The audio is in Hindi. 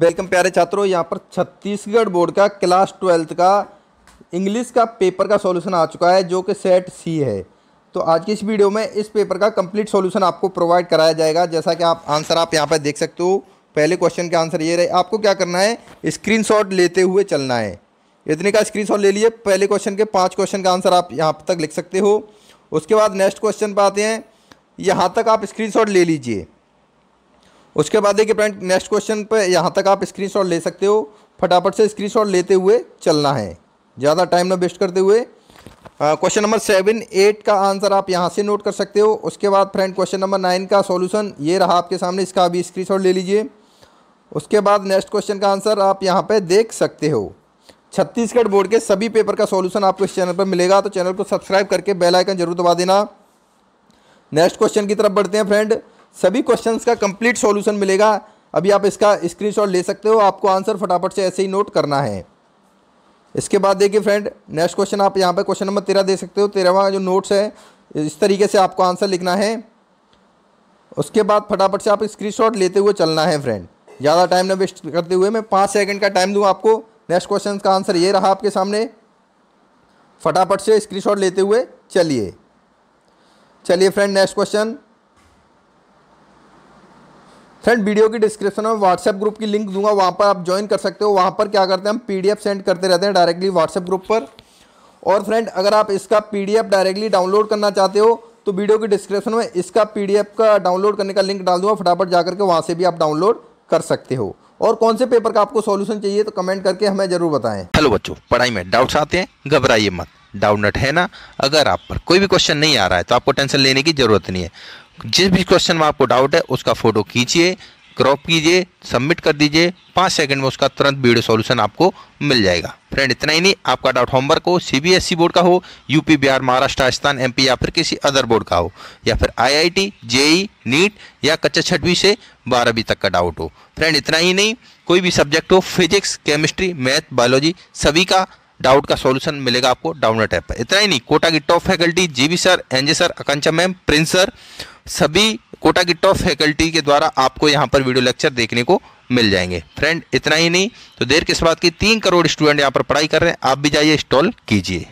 वेलकम प्यारे छात्रों यहाँ पर छत्तीसगढ़ बोर्ड का क्लास ट्वेल्थ का इंग्लिश का पेपर का सॉल्यूशन आ चुका है जो कि सेट सी है तो आज की इस वीडियो में इस पेपर का कंप्लीट सॉल्यूशन आपको प्रोवाइड कराया जाएगा जैसा कि आप आंसर आप यहाँ पर देख सकते हो पहले क्वेश्चन का आंसर ये रहे आपको क्या करना है स्क्रीन लेते हुए चलना है इतने का स्क्रीन ले लिए पहले क्वेश्चन के पाँच क्वेश्चन का आंसर आप यहाँ तक लिख सकते हो उसके बाद नेक्स्ट क्वेश्चन पर आते हैं यहाँ तक आप स्क्रीन ले लीजिए उसके बाद देखिए फ्रेंड नेक्स्ट क्वेश्चन पे यहाँ तक आप स्क्रीनशॉट ले सकते हो फटाफट से स्क्रीनशॉट लेते हुए चलना है ज़्यादा टाइम ना वेस्ट करते हुए क्वेश्चन नंबर सेवन एट का आंसर आप यहाँ से नोट कर सकते हो उसके बाद फ्रेंड क्वेश्चन नंबर नाइन का सॉल्यूशन ये रहा आपके सामने इसका अभी स्क्रीनशॉट ले लीजिए उसके बाद नेक्स्ट क्वेश्चन का आंसर आप यहाँ पर देख सकते हो छत्तीसगढ़ बोर्ड के सभी पेपर का सॉल्यूशन आपको इस चैनल पर मिलेगा तो चैनल को सब्सक्राइब करके बेल आइकन जरूर दबा देना नेक्स्ट क्वेश्चन की तरफ बढ़ते हैं फ्रेंड सभी क्वेश्चंस का कंप्लीट सॉल्यूशन मिलेगा अभी आप इसका स्क्रीनशॉट ले सकते हो आपको आंसर फटाफट से ऐसे ही नोट करना है इसके बाद देखिए फ्रेंड नेक्स्ट क्वेश्चन आप यहाँ पर क्वेश्चन नंबर तेरह दे सकते हो तेरहवा जो नोट्स है इस तरीके से आपको आंसर लिखना है उसके बाद फटाफट से आप स्क्रीनशॉट लेते हुए चलना है फ्रेंड ज़्यादा टाइम ना वेस्ट करते हुए मैं पाँच सेकंड का टाइम दूँ आपको नेक्स्ट क्वेश्चन का आंसर ये रहा आपके सामने फटाफट से स्क्रीनशॉट लेते हुए चलिए चलिए friend next question friend video की डिस्क्रिप्शन में व्हाट्सएप ग्रुप की लिंक दूंगा वहाँ पर आप ज्वाइन कर सकते हो वहाँ पर क्या करते हैं हम पीडीएफ सेंड करते रहते हैं डायरेक्टली व्हाट्सएप ग्रुप पर और फ्रेंड अगर आप इसका पीडीएफ डायरेक्टली डाउनलोड करना चाहते हो तो वीडियो की डिस्क्रिप्शन में इसका पी का डाउनलोड करने का लिंक डाल दूंगा फटाफट जाकर के वहाँ से भी आप डाउनलोड कर सकते हो और कौन से पेपर का आपको सॉल्यूशन चाहिए तो कमेंट करके हमें जरूर बताएं हेलो बच्चों पढ़ाई में डाउट्स आते हैं घबराइए मत डाउट है ना अगर आप पर कोई भी क्वेश्चन नहीं आ रहा है तो आपको टेंशन लेने की जरूरत नहीं है जिस भी क्वेश्चन में आपको डाउट है उसका फोटो खींचिए क्रॉप कीजिए सबमिट कर दीजिए पाँच सेकंड में उसका तुरंत वीडियो सॉल्यूशन आपको मिल जाएगा फ्रेंड इतना ही नहीं आपका डाउट होमवर्क हो सीबीएसई बोर्ड e का हो यूपी बिहार महाराष्ट्र राजस्थान एमपी या फिर किसी अदर बोर्ड का हो या फिर आईआईटी जेई नीट या कच्चा छठवीं से बारहवीं तक का डाउट हो फ्रेंड इतना ही नहीं कोई भी सब्जेक्ट हो फिजिक्स केमिस्ट्री मैथ बायोलॉजी सभी का डाउट का सॉल्यूशन मिलेगा आपको डाउनलोड ऐप पर इतना ही नहीं कोटा की top faculty G sir NJ sir Akancha ma'am Prince sir सभी कोटा गिट्टो फैकल्टी के द्वारा आपको यहाँ पर वीडियो लेक्चर देखने को मिल जाएंगे फ्रेंड इतना ही नहीं तो देर किस बात की तीन करोड़ स्टूडेंट यहाँ पर पढ़ाई कर रहे हैं आप भी जाइए इंस्टॉल कीजिए